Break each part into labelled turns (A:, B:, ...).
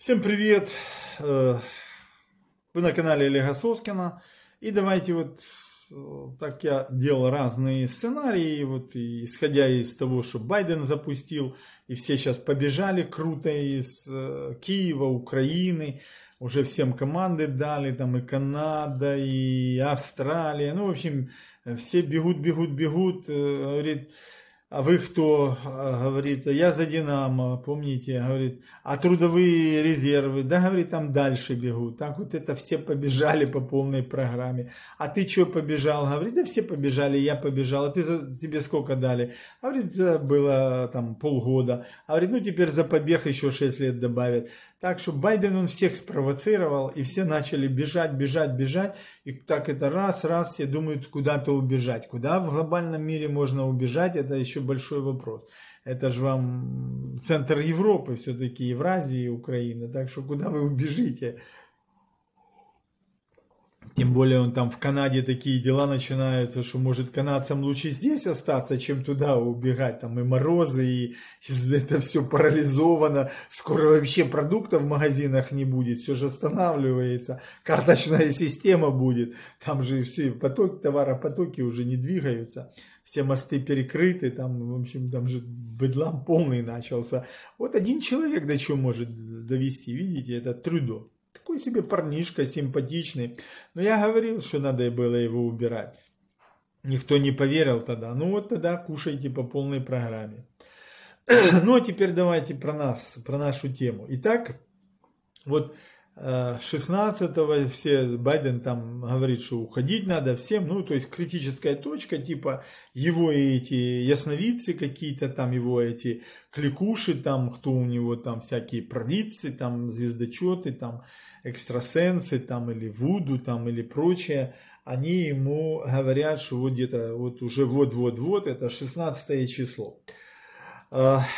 A: Всем привет! Э, вы на канале Олега Соскина. И давайте вот, э, так я делал разные сценарии, вот исходя из того, что Байден запустил, и все сейчас побежали круто из э, Киева, Украины, уже всем команды дали, там и Канада, и Австралия, ну, в общем, все бегут, бегут, бегут, говорит, а вы кто, а, говорит, я за Динамо, помните, говорит, а трудовые резервы, да, говорит, там дальше бегут, так вот это все побежали по полной программе, а ты что побежал, говорит, да все побежали, я побежал, а ты за, тебе сколько дали, говорит, было там полгода, говорит, ну теперь за побег еще 6 лет добавят, так что Байден он всех спровоцировал, и все начали бежать, бежать, бежать, и так это раз, раз, все думают, куда-то убежать, куда в глобальном мире можно убежать, это еще очень большой вопрос. Это же вам центр Европы, все-таки Евразии и Украина, так что куда вы убежите? Тем более он там в Канаде такие дела начинаются, что может канадцам лучше здесь остаться, чем туда убегать. Там и морозы, и это все парализовано. Скоро вообще продуктов в магазинах не будет, все же останавливается. Карточная система будет. Там же все потоки, товаропотоки уже не двигаются. Все мосты перекрыты, там, в общем, там же бедлам полный начался. Вот один человек до чего может довести, видите, это трудо. Такой себе парнишка симпатичный. Но я говорил, что надо было его убирать. Никто не поверил тогда. Ну вот тогда кушайте по полной программе. ну а теперь давайте про нас, про нашу тему. Итак, вот 16-го все, Байден там говорит, что уходить надо всем, ну, то есть критическая точка, типа его эти ясновидцы какие-то там, его эти кликуши там, кто у него там всякие провидцы, там звездочеты, там экстрасенсы, там или вуду, там или прочее, они ему говорят, что вот где-то вот уже вот-вот-вот, это 16 число. число. Но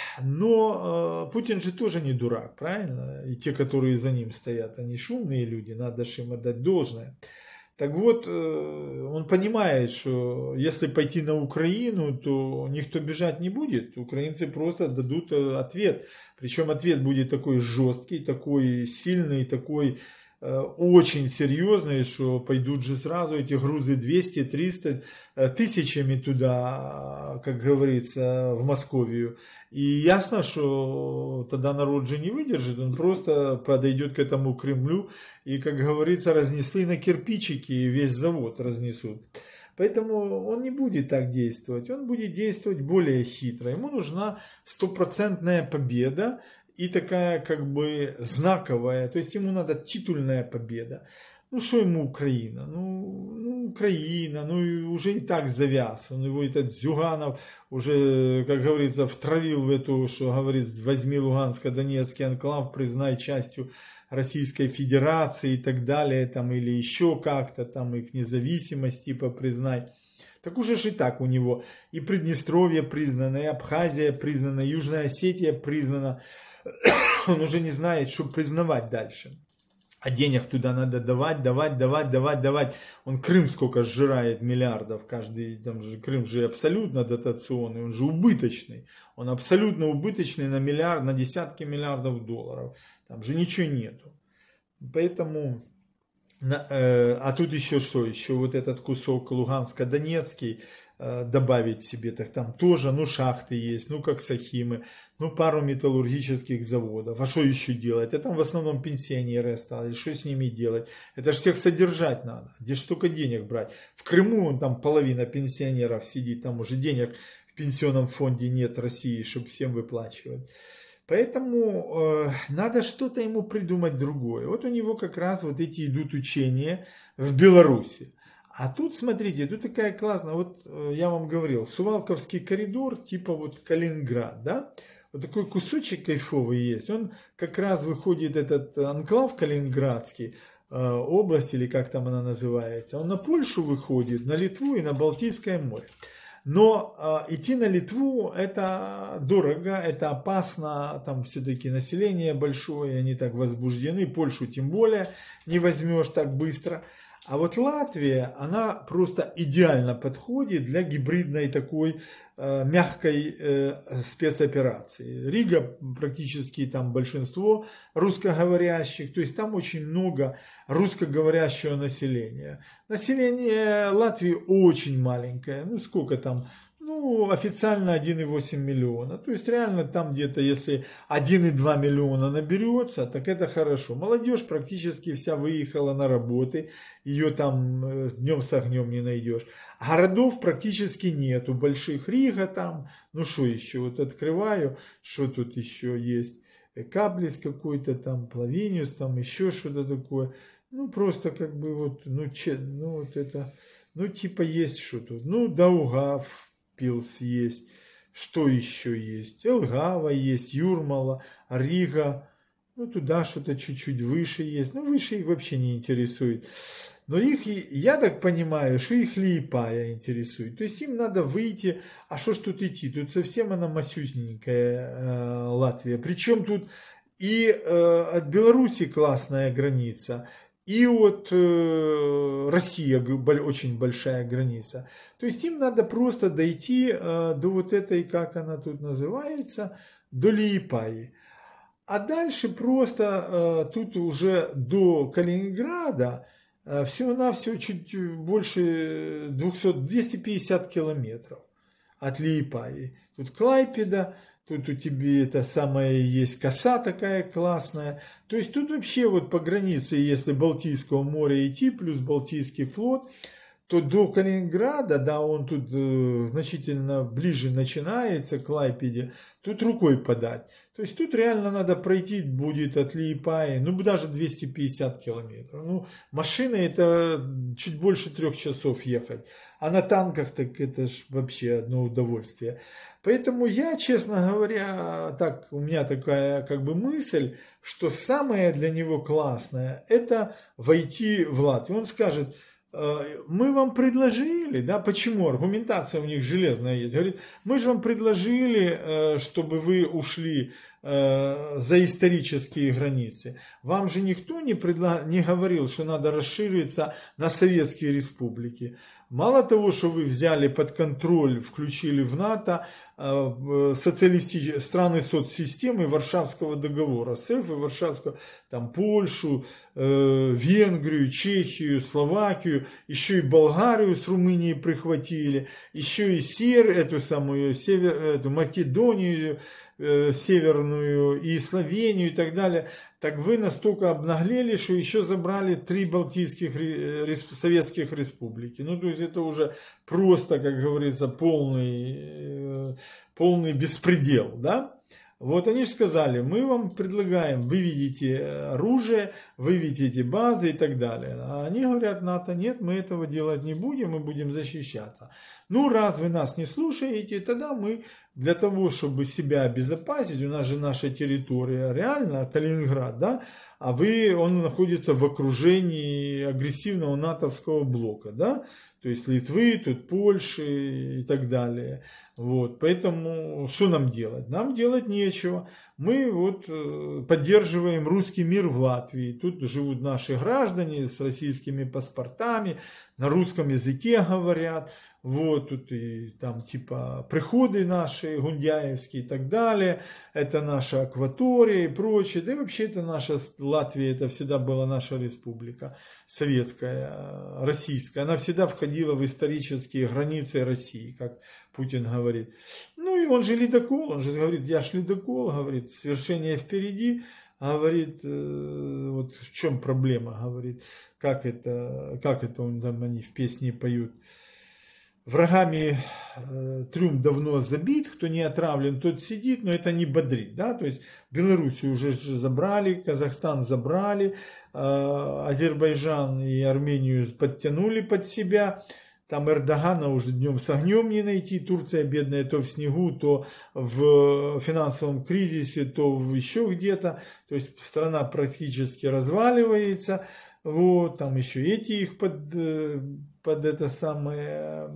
A: э, Путин же тоже не дурак, правильно? И те, которые за ним стоят, они шумные люди, надо же им отдать должное. Так вот, э, он понимает, что если пойти на Украину, то никто бежать не будет. Украинцы просто дадут э, ответ. Причем ответ будет такой жесткий, такой сильный, такой Э, очень серьезные, что пойдут же сразу эти грузы 200, 300 э, тысячами туда, э, как говорится, в Московию. И ясно, что тогда народ же не выдержит, он просто подойдет к этому Кремлю и, как говорится, разнесли на кирпичики и весь завод разнесут. Поэтому он не будет так действовать, он будет действовать более хитро. Ему нужна стопроцентная победа, и такая как бы знаковая, то есть ему надо титульная победа. Ну что ему Украина? Ну, ну Украина, ну и уже и так завяз. Он его этот Зюганов уже, как говорится, втравил в эту, что говорит, возьми Луганско, Донецкий анклав, признай частью Российской Федерации и так далее, там, или еще как-то там их независимость типа признай. Так уже ж и так у него и Приднестровье признано, и Абхазия признана, Южная Осетия признана. Он уже не знает, что признавать дальше. А денег туда надо давать, давать, давать, давать, давать. Он Крым сколько сжирает миллиардов каждый. Там же Крым же абсолютно дотационный, он же убыточный. Он абсолютно убыточный на миллиард, на десятки миллиардов долларов. Там же ничего нету. Поэтому Э, а тут еще что? Еще вот этот кусок Луганско-Донецкий э, добавить себе. Так там тоже, ну, шахты есть, ну, как Сахимы, ну, пару металлургических заводов. А что еще делать? А там в основном пенсионеры остались. Что с ними делать? Это же всех содержать надо. Где же столько денег брать? В Крыму он там половина пенсионеров сидит, там уже денег в пенсионном фонде нет России, чтобы всем выплачивать. Поэтому э, надо что-то ему придумать другое. Вот у него как раз вот эти идут учения в Беларуси. А тут, смотрите, тут такая классная, вот э, я вам говорил, Сувалковский коридор, типа вот Калининград, да? Вот такой кусочек кайфовый есть. Он как раз выходит, этот анклав калининградский, э, область или как там она называется, он на Польшу выходит, на Литву и на Балтийское море. Но а, идти на Литву это дорого, это опасно, там все-таки население большое, они так возбуждены, Польшу тем более не возьмешь так быстро. А вот Латвия, она просто идеально подходит для гибридной такой э, мягкой э, спецоперации. Рига практически там большинство русскоговорящих, то есть там очень много русскоговорящего населения. Население Латвии очень маленькое, ну сколько там, ну, официально 1,8 миллиона. То есть реально там где-то, если 1,2 миллиона наберется, так это хорошо. Молодежь практически вся выехала на работы, ее там э, днем с огнем не найдешь. Городов практически нету, больших Рига там, ну что еще, вот открываю, что тут еще есть. Э, Каплис какой-то там, Плавиниус там, еще что-то такое. Ну, просто как бы вот, ну, че, ну вот это, ну, типа есть что тут. Ну, Даугав, Пилс есть. Что еще есть? Элгава есть, Юрмала, Рига. Ну, туда что-то чуть-чуть выше есть. Ну, выше их вообще не интересует. Но их, я так понимаю, что их Лиепая интересует. То есть им надо выйти, а что ж тут идти? Тут совсем она масюзненькая э, Латвия. Причем тут и э, от Беларуси классная граница, и вот э, Россия очень большая граница. То есть им надо просто дойти э, до вот этой, как она тут называется, до Лиепаи. А дальше просто э, тут уже до Калининграда э, всего-навсего чуть больше 200, 250 километров от Лиепаи. Тут Клайпеда, тут у тебя это самое есть коса такая классная. То есть тут вообще вот по границе, если Балтийского моря идти, плюс Балтийский флот – то до Калининграда, да, он тут э, значительно ближе начинается к Лайпеде, тут рукой подать. То есть тут реально надо пройти будет от Лиепаи, ну даже 250 километров. Ну, машина это чуть больше трех часов ехать, а на танках так это ж вообще одно удовольствие. Поэтому я, честно говоря, так, у меня такая как бы мысль, что самое для него классное это войти в Латвию. Он скажет, Э, мы вам предложили, да, почему аргументация у них железная есть, говорит, мы же вам предложили, э, чтобы вы ушли за исторические границы. Вам же никто не, предла... не говорил, что надо расшириться на советские республики. Мало того, что вы взяли под контроль, включили в НАТО э, социалистич... страны соцсистемы Варшавского договора, СЭФ и Варшавского, там Польшу, э, Венгрию, Чехию, Словакию, еще и Болгарию с Румынией прихватили, еще и Сер, эту самую север, эту Македонию, Э, Северную и Словению и так далее, так вы настолько обнаглели, что еще забрали три балтийских э, советских республики. Ну, то есть это уже просто, как говорится, полный, э, полный беспредел, да? Вот они же сказали, мы вам предлагаем, вы видите оружие, вы видите базы и так далее. А они говорят, НАТО, нет, мы этого делать не будем, мы будем защищаться. Ну, раз вы нас не слушаете, тогда мы для того, чтобы себя обезопасить, у нас же наша территория реально Калининград, да, а вы, он находится в окружении агрессивного натовского блока, да, то есть Литвы, тут Польши и так далее. Вот, поэтому что нам делать? Нам делать нечего. Мы вот э, поддерживаем русский мир в Латвии. Тут живут наши граждане с российскими паспортами, на русском языке говорят, вот тут и там типа приходы наши, гундяевские и так далее, это наша акватория и прочее, да и вообще это наша Латвия, это всегда была наша республика советская, э, российская, она всегда входила в исторические границы России, как Путин говорит. Ну и он же ледокол, он же говорит, я ж ледокол, говорит, свершение впереди, говорит, э, вот в чем проблема, говорит, как это, как это он там, они в песне поют, врагами э, трюм давно забит, кто не отравлен, тот сидит, но это не бодрит. Да? То есть Белоруссию уже забрали, Казахстан забрали, э, Азербайджан и Армению подтянули под себя. Там Эрдогана уже днем с огнем не найти. Турция бедная то в снегу, то в финансовом кризисе, то еще где-то. То есть страна практически разваливается. Вот, там еще эти их под, э, под это самое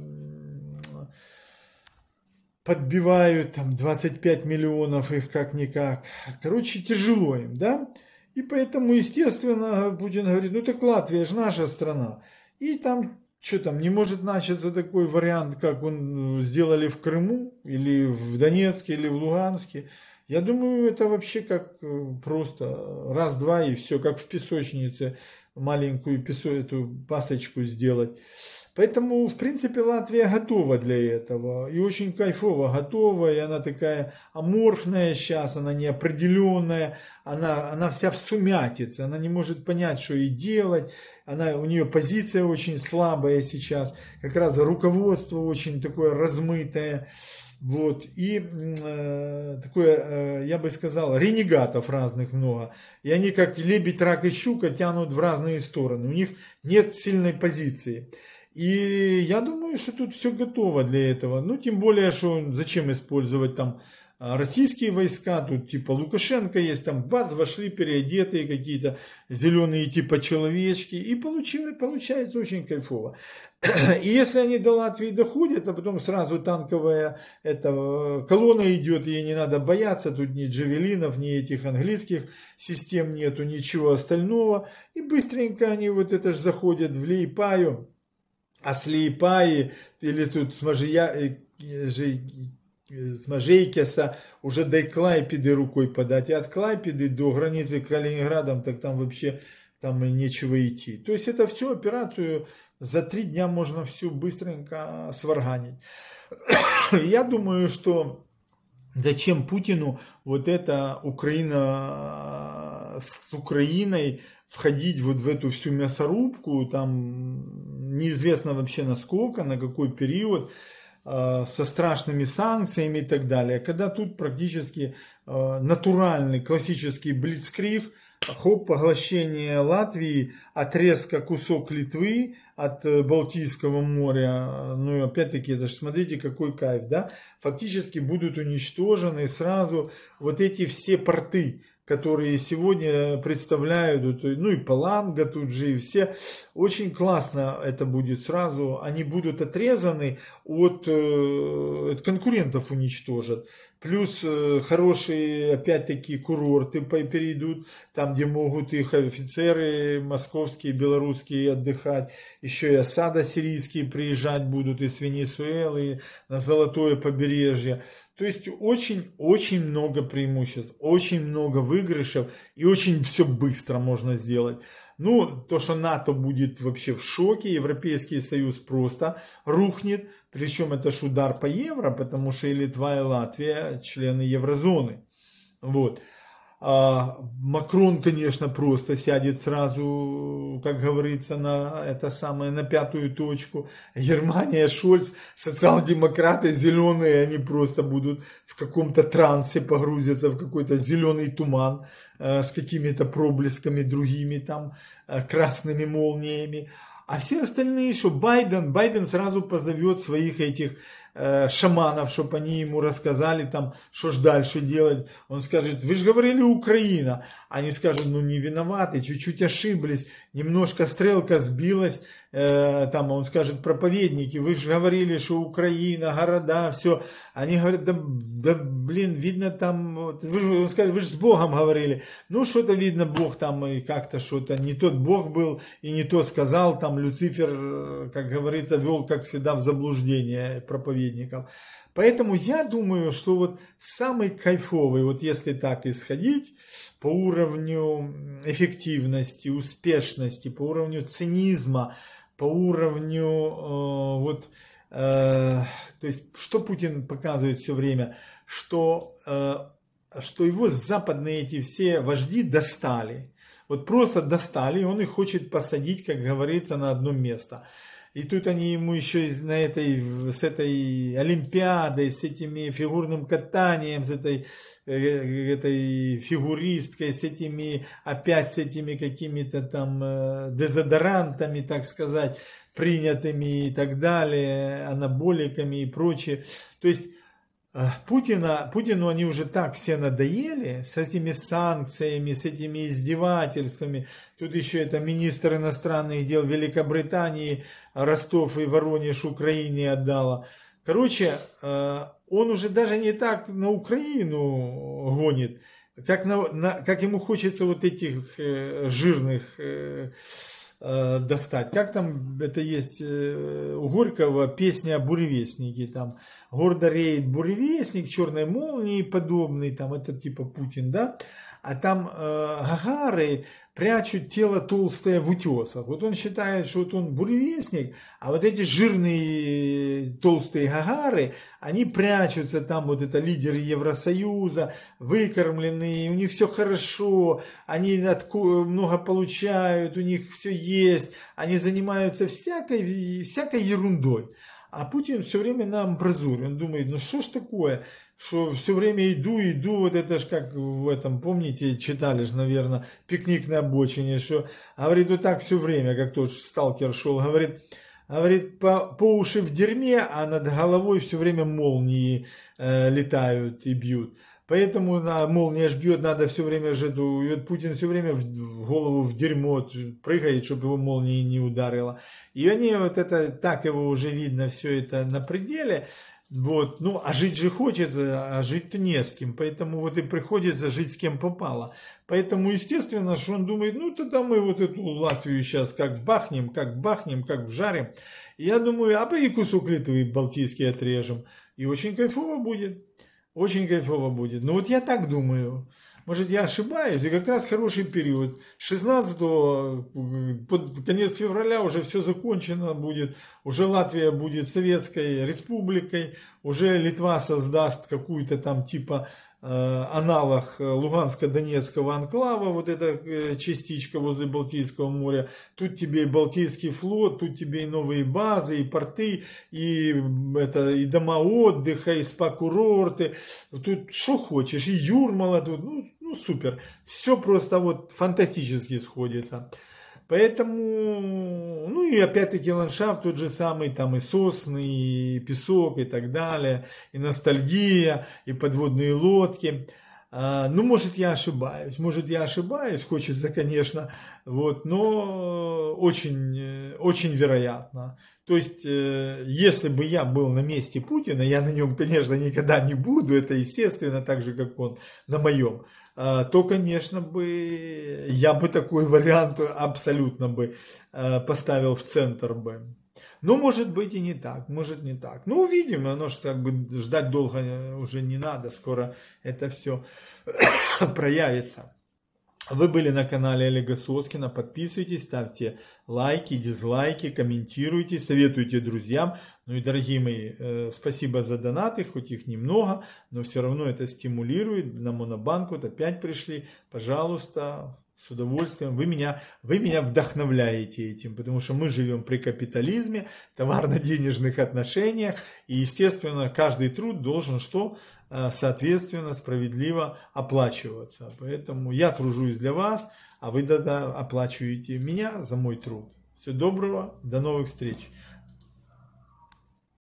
A: подбивают там 25 миллионов их как-никак. Короче, тяжело им, да? И поэтому, естественно, Путин говорит, ну так Латвия же наша страна. И там, что там, не может начаться такой вариант, как он э, сделали в Крыму, или в Донецке, или в Луганске. Я думаю, это вообще как э, просто раз-два и все, как в песочнице маленькую песо эту пасочку сделать. Поэтому, в принципе, Латвия готова для этого. И очень кайфово готова. И она такая аморфная сейчас, она неопределенная. Она, она вся в сумятице. Она не может понять, что ей делать. Она, у нее позиция очень слабая сейчас. Как раз руководство очень такое размытое. Вот. И э, такое, э, я бы сказал, ренегатов разных много. И они как лебедь, рак и щука тянут в разные стороны. У них нет сильной позиции. И я думаю, что тут все готово для этого. Ну, тем более, что зачем использовать там а российские войска, тут типа Лукашенко есть, там бац, вошли переодетые какие-то зеленые типа человечки, и получили, получается очень кайфово. И если они до Латвии доходят, а потом сразу танковая эта э, колонна идет, ей не надо бояться, тут ни джавелинов, ни этих английских систем нету, ничего остального, и быстренько они вот это же заходят в Лейпаю, а с Лейпаи, или тут, смотри, я, э, же з Мажейкеса уже до Клайпеды рукой подать. И от Клайпеды до границы Калининградом, так там вообще там и нечего идти. То есть это всю операцию за три дня можно всю быстренько сварганить. Я думаю, что зачем Путину вот эта Украина с Украиной входить вот в эту всю мясорубку, там неизвестно вообще насколько, на какой период. Э, со страшными санкциями и так далее. Когда тут практически э, натуральный классический блицкрив, хоп, поглощение Латвии, отрезка кусок Литвы от э, Балтийского моря, ну и опять-таки, это же смотрите, какой кайф, да, фактически будут уничтожены сразу вот эти все порты, которые сегодня представляют, ну и Паланга тут же, и все. Очень классно это будет сразу. Они будут отрезаны от, э, от конкурентов уничтожат. Плюс э, хорошие, опять-таки, курорты перейдут, там, где могут их офицеры московские, белорусские отдыхать. Еще и осада сирийские приезжать будут из Венесуэлы, на Золотое побережье. То есть очень-очень много преимуществ, очень много выигрышев и очень все быстро можно сделать. Ну, то, что НАТО будет вообще в шоке, Европейский Союз просто рухнет, причем это ж удар по евро, потому что и Литва, и Латвия члены еврозоны. Вот. А Макрон, конечно, просто сядет сразу, как говорится, на это самое, на пятую точку. Германия, Шольц, социал-демократы, зеленые, они просто будут в каком-то трансе погрузятся, в какой-то зеленый туман э, с какими-то проблесками другими там, э, красными молниями. А все остальные еще, Байден, Байден сразу позовет своих этих Э, шаманов, чтобы они ему рассказали там, что ж дальше делать. Он скажет, вы же говорили Украина. Они скажут, ну не виноваты, чуть-чуть ошиблись, немножко стрелка сбилась, Э, там он скажет, проповедники, вы же говорили, что Украина, города, все. Они говорят, да, да блин, видно там, вы, он скажет, вы же с Богом говорили. Ну, что-то видно, Бог там и как-то что-то, не тот Бог был и не то сказал, там Люцифер, э, как говорится, вел, как всегда, в заблуждение проповедников. Поэтому я думаю, что вот самый кайфовый, вот если так исходить, по уровню эффективности, успешности, по уровню цинизма, по уровню э, вот, э, то есть, что Путин показывает все время, что, э, что его западные эти все вожди достали. Вот просто достали, и он их хочет посадить, как говорится, на одно место. И тут они ему еще на этой, с этой Олимпиадой, с этими фигурным катанием, с этой, э, э, э, этой фигуристкой, с этими, опять с этими какими-то там дезодорантами, так сказать, принятыми и так далее, анаболиками и прочее. То есть Э, Путина, Путину они уже так все надоели с этими санкциями, с этими издевательствами. Тут еще это министр иностранных дел Великобритании, Ростов и Воронеж Украине отдала. Короче, э, он уже даже не так на Украину гонит, как, на, на, как ему хочется вот этих э, жирных э, достать. Как там это есть э, у Горького песня «Буревестники», там «Гордо реет буревестник», «Черной молнии» подобный, там это типа Путин, да? а там э, гагары прячут тело толстое в утесах. Вот он считает, что вот он буревестник, а вот эти жирные толстые гагары, они прячутся там, вот это лидеры Евросоюза, выкормленные, у них все хорошо, они много получают, у них все есть, они занимаются всякой, всякой ерундой. А Путин все время на амбразуре. Он думает, ну что ж такое, что все время иду, иду, вот это ж как в этом, помните, читали же, наверное, пикник на обочине, что, говорит, вот так все время, как тот сталкер шел, говорит, говорит, по, по уши в дерьме, а над головой все время молнии э, летают и бьют. Поэтому на молния ж бьет, надо все время же эту... И вот Путин все время в голову в дерьмо прыгает, чтобы его молнией не ударило. И они вот это, так его уже видно, все это на пределе. Вот, ну, а жить же хочется, а жить-то не с кем, поэтому вот и приходится жить с кем попало. Поэтому, естественно, что он думает, ну, тогда мы вот эту Латвию сейчас как бахнем, как бахнем, как вжарим. Я думаю, а по и кусок Литвы Балтийский отрежем, и очень кайфово будет. Очень кайфово будет. Ну вот я так думаю. Может, я ошибаюсь, и как раз хороший период. 16 э, под конец февраля уже все закончено будет, уже Латвия будет советской республикой, уже Литва создаст какую-то там типа э, аналог э, Луганско-Донецкого анклава, вот эта э, частичка возле Балтийского моря. Тут тебе и Балтийский флот, тут тебе и новые базы, и порты, и, это, и дома отдыха, и спа-курорты. Тут что хочешь, и Юрмала тут, ну, ну супер. Все просто вот фантастически сходится. Поэтому, ну и опять-таки ландшафт тот же самый, там и сосны, и песок, и так далее, и ностальгия, и подводные лодки – а, ну, может, я ошибаюсь, может, я ошибаюсь, хочется, конечно, вот, но очень, очень вероятно. То есть, э, если бы я был на месте Путина, я на нем, конечно, никогда не буду, это естественно, так же, как он на моем, а, то, конечно, бы я бы такой вариант абсолютно бы э, поставил в центр бы ну, может быть и не так, может не так. Ну, увидим, оно же как бы ждать долго э, уже не надо, скоро это все проявится. Вы были на канале Олега Соскина, подписывайтесь, ставьте лайки, дизлайки, комментируйте, советуйте друзьям. Ну и, дорогие мои, э, спасибо за донаты, хоть их немного, но все равно это стимулирует. На Монобанку-то опять пришли. Пожалуйста, с удовольствием. Вы меня, вы меня вдохновляете этим, потому что мы живем при капитализме, товарно-денежных отношениях, и, естественно, каждый труд должен что? Э, соответственно, справедливо оплачиваться. Поэтому я тружусь для вас, а вы тогда оплачиваете меня за мой труд. Всего доброго, до новых встреч.